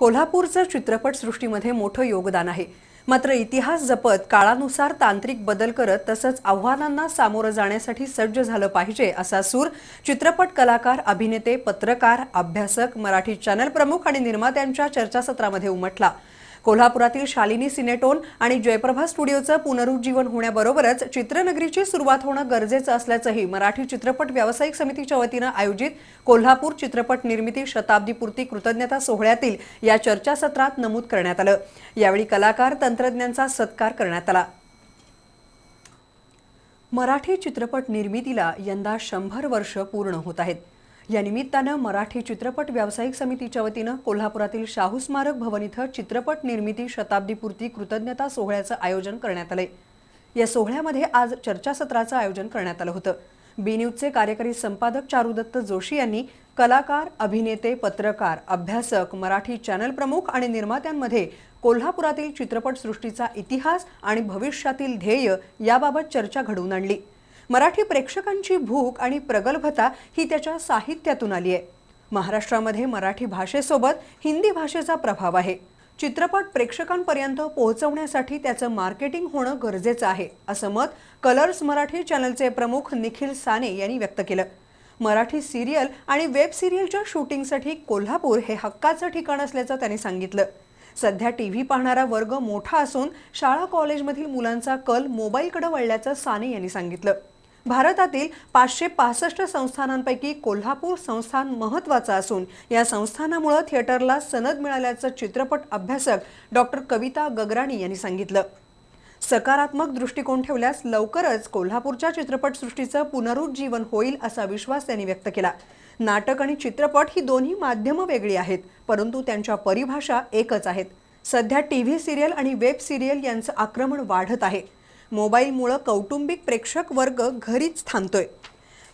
कोल्हापूरचं चित्रपटसृष्टीमध्ये मोठं योगदान आहे मात्र इतिहास जपत काळानुसार तांत्रिक बदल करत तसंच आव्हानांना सामोरं जाण्यासाठी सज्ज झालं पाहिजे असा सूर चित्रपट कलाकार अभिनेते पत्रकार अभ्यासक मराठी चॅनल प्रमुख आणि निर्मात्यांच्या चर्चासत्रामध्ये उमटला कोल्हापुरातील शालिनी सिनेटोन आणि जयप्रभा स्टुडिओचं पुनरुज्जीवन होण्याबरोबरच चित्रनगरीची सुरुवात होणं गरजेचं असल्याचंही मराठी चित्रपट व्यावसायिक समितीच्या वतीनं आयोजित कोल्हापूर चित्रपट निर्मिती शताब्दीपूर्ती कृतज्ञता सोहळ्यातील या चर्चासत्रात नमूद करण्यात आलं यावेळी कलाकार तंत्रज्ञांचा सत्कार करण्यात आला मराठी चित्रपट निर्मितीला यंदा शंभर वर्ष पूर्ण होत आहेत या निमित्तानं मराठी चित्रपट व्यावसायिक समितीच्या वतीनं कोल्हापुरातील शाहू स्मारक भवन इथं चित्रपट निर्मिती शताब्दीपूर्ती कृतज्ञता सोहळ्याचं आयोजन करण्यात आले या सोहळ्यामध्ये आज चर्चासत्राचं आयोजन करण्यात आलं होतं बी न्यूजचे कार्यकारी संपादक चारुदत्त जोशी यांनी कलाकार अभिनेते पत्रकार अभ्यासक मराठी चॅनल प्रमुख आणि निर्मात्यांमध्ये कोल्हापुरातील चित्रपटसृष्टीचा इतिहास आणि भविष्यातील ध्येय याबाबत चर्चा घडवून आणली मराठी प्रेक्षकांची भूक आणि प्रगल्भता ही त्याच्या साहित्यातून आली आहे महाराष्ट्रामध्ये मराठी भाषेसोबत हिंदी भाषेचा प्रभाव आहे चित्रपट प्रेक्षकांपर्यंत पोहोचवण्यासाठी त्याचं मार्केटिंग होणं गरजेचं आहे असं मत कलर्स मराठी चॅनलचे प्रमुख निखिल साने यांनी व्यक्त केलं मराठी सिरियल आणि वेब सिरियलच्या शूटिंगसाठी कोल्हापूर हे हक्काचं ठिकाण असल्याचं त्यांनी सांगितलं सध्या टी व्ही पाहणारा वर्ग मोठा असून शाळा कॉलेजमधील मुलांचा कल मोबाईलकडे वळल्याचं साने यांनी सांगितलं भारतातील पाचशे पासष्ट संस्थानांपैकी कोल्हापूर संस्थान महत्वाचं असून या संस्थानामुळं थिएटरला सनद मिळाल्याचं चित्रपट अभ्यासक डॉक्टर कविता गगराणी यांनी सांगितलं सकारात्मक दृष्टिकोन ठेवल्यास लवकरच कोल्हापूरच्या चित्रपटसृष्टीचं पुनरुज्जीवन होईल असा विश्वास त्यांनी व्यक्त केला नाटक आणि चित्रपट ही दोन्ही माध्यमं वेगळी आहेत परंतु त्यांच्या परिभाषा एकच आहेत सध्या टी व्ही सिरियल आणि वेब सिरियल यांचं आक्रमण वाढत आहे मोबाईलमुळं कौटुंबिक प्रेक्षक वर्ग घरीच थांबतोय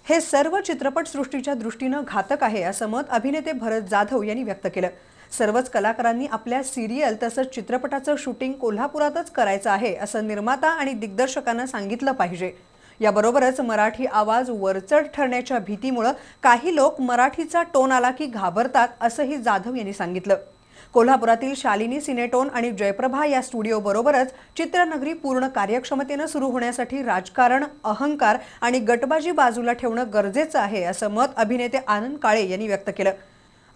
हे सर्व चित्रपटसृष्टीच्या दृष्टीनं घातक आहे असं मत अभिनेते भरत जाधव यांनी व्यक्त केलं सर्वच कलाकारांनी आपल्या सिरियल तसंच चित्रपटाचं शूटिंग कोल्हापुरातच करायचं आहे असं निर्माता आणि दिग्दर्शकांना सांगितलं पाहिजे याबरोबरच मराठी आवाज वरचढ ठरण्याच्या भीतीमुळं काही लोक मराठीचा टोन आला की घाबरतात असंही जाधव यांनी सांगितलं कोल्हापुरातील शालिनी सिनेटोन आणि जयप्रभा या स्टुडिओबरोबरच चित्रनगरी पूर्ण कार्यक्षमतेनं सुरू होण्यासाठी राजकारण अहंकार आणि गटबाजी बाजूला ठेवणं गरजेचं आहे असं मत अभिनेते आनंद काळे यांनी व्यक्त केलं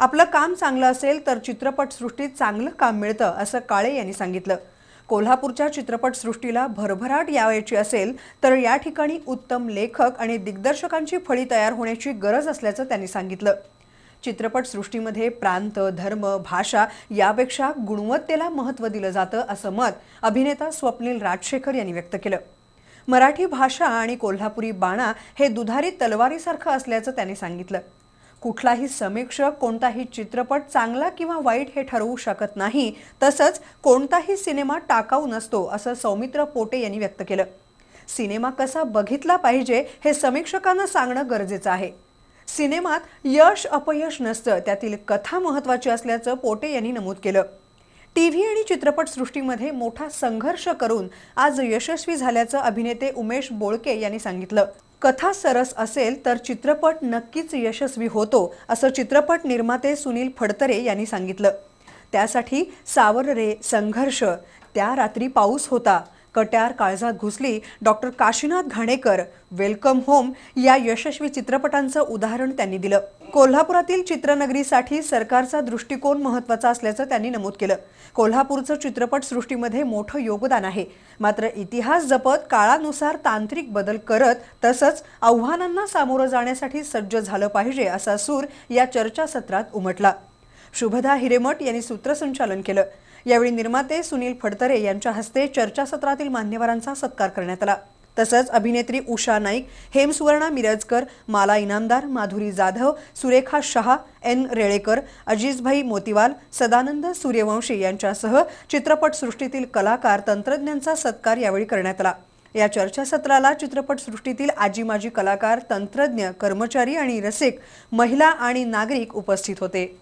आपलं काम चांगलं असेल तर चित्रपटसृष्टीत चांगलं काम मिळतं असं काळे यांनी सांगितलं कोल्हापूरच्या चित्रपटसृष्टीला भरभराट यावायची असेल तर या ठिकाणी उत्तम लेखक आणि दिग्दर्शकांची फळी तयार होण्याची गरज असल्याचं त्यांनी सांगितलं चित्रपटसृष्टीमध्ये प्रांत धर्म भाषा यापेक्षा गुणवत्तेला महत्त्व दिलं जातं असं मत अभिनेता स्वप्नील राजशेखर यांनी व्यक्त केलं मराठी भाषा आणि कोल्हापुरी बाणा हे दुधारी तलवारीसारखं असल्याचं त्यांनी सांगितलं कुठलाही समीक्षक कोणताही चित्रपट चांगला किंवा वाईट हे ठरवू शकत नाही तसंच कोणताही सिनेमा टाकाऊ नसतो असं सौमित्र पोटे यांनी व्यक्त केलं सिनेमा कसा बघितला पाहिजे हे समीक्षकांना सांगणं गरजेचं आहे सिनेमात यश अपयश नसतं त्यातील कथा महत्त्वाची असल्याचं पोटे यांनी नमूद केलं टी व्ही आणि चित्रपटसृष्टीमध्ये मोठा संघर्ष करून आज यशस्वी झाल्याचं अभिनेते उमेश बोळके यांनी सांगितलं कथा सरस असेल तर चित्रपट नक्कीच यशस्वी होतो असं चित्रपट निर्माते सुनील फडतरे यांनी सांगितलं त्यासाठी सावर रे संघर्ष त्या रात्री पाऊस होता Katyar Kaljat Ghusali doctor Kashinath Ghanekar welcome home या यशस्वी चित्रपटांचं उदाहरण त्यांनी दिलं कोल्हापुरातील चित्रनगरीसाठी सरकारचा दृष्टिकोन महत्वाचा असल्याचं त्यांनी नमूद केलं कोल्हापूरचं चित्रपटसृष्टीमध्ये मोठं योगदान आहे मात्र इतिहास जपत काळानुसार तांत्रिक बदल करत तसंच आव्हानांना सामोरं जाण्यासाठी सज्ज झालं पाहिजे असा सूर या चर्चासत्रात उमटला शुभदा हिरेमठ यांनी सूत्रसंचालन केलं यावेळी निर्माते सुनील फडतरे यांच्या हस्ते चर्चासत्रातील मान्यवरांचा सत्कार करण्यात आला तसंच अभिनेत्री उषा नाईक हेमसुवर्णा मिरजकर माला इनामदार माधुरी जाधव सुरेखा शहा एन रेळेकर अजिजभाई मोतीवाल सदानंद सूर्यवंशी यांच्यासह चित्रपटसृष्टीतील कलाकार तंत्रज्ञांचा सत्कार यावेळी करण्यात आला या चर्चासत्राला चित्रपटसृष्टीतील आजी माजी कलाकार तंत्रज्ञ कर्मचारी आणि रसिक महिला आणि नागरिक उपस्थित होते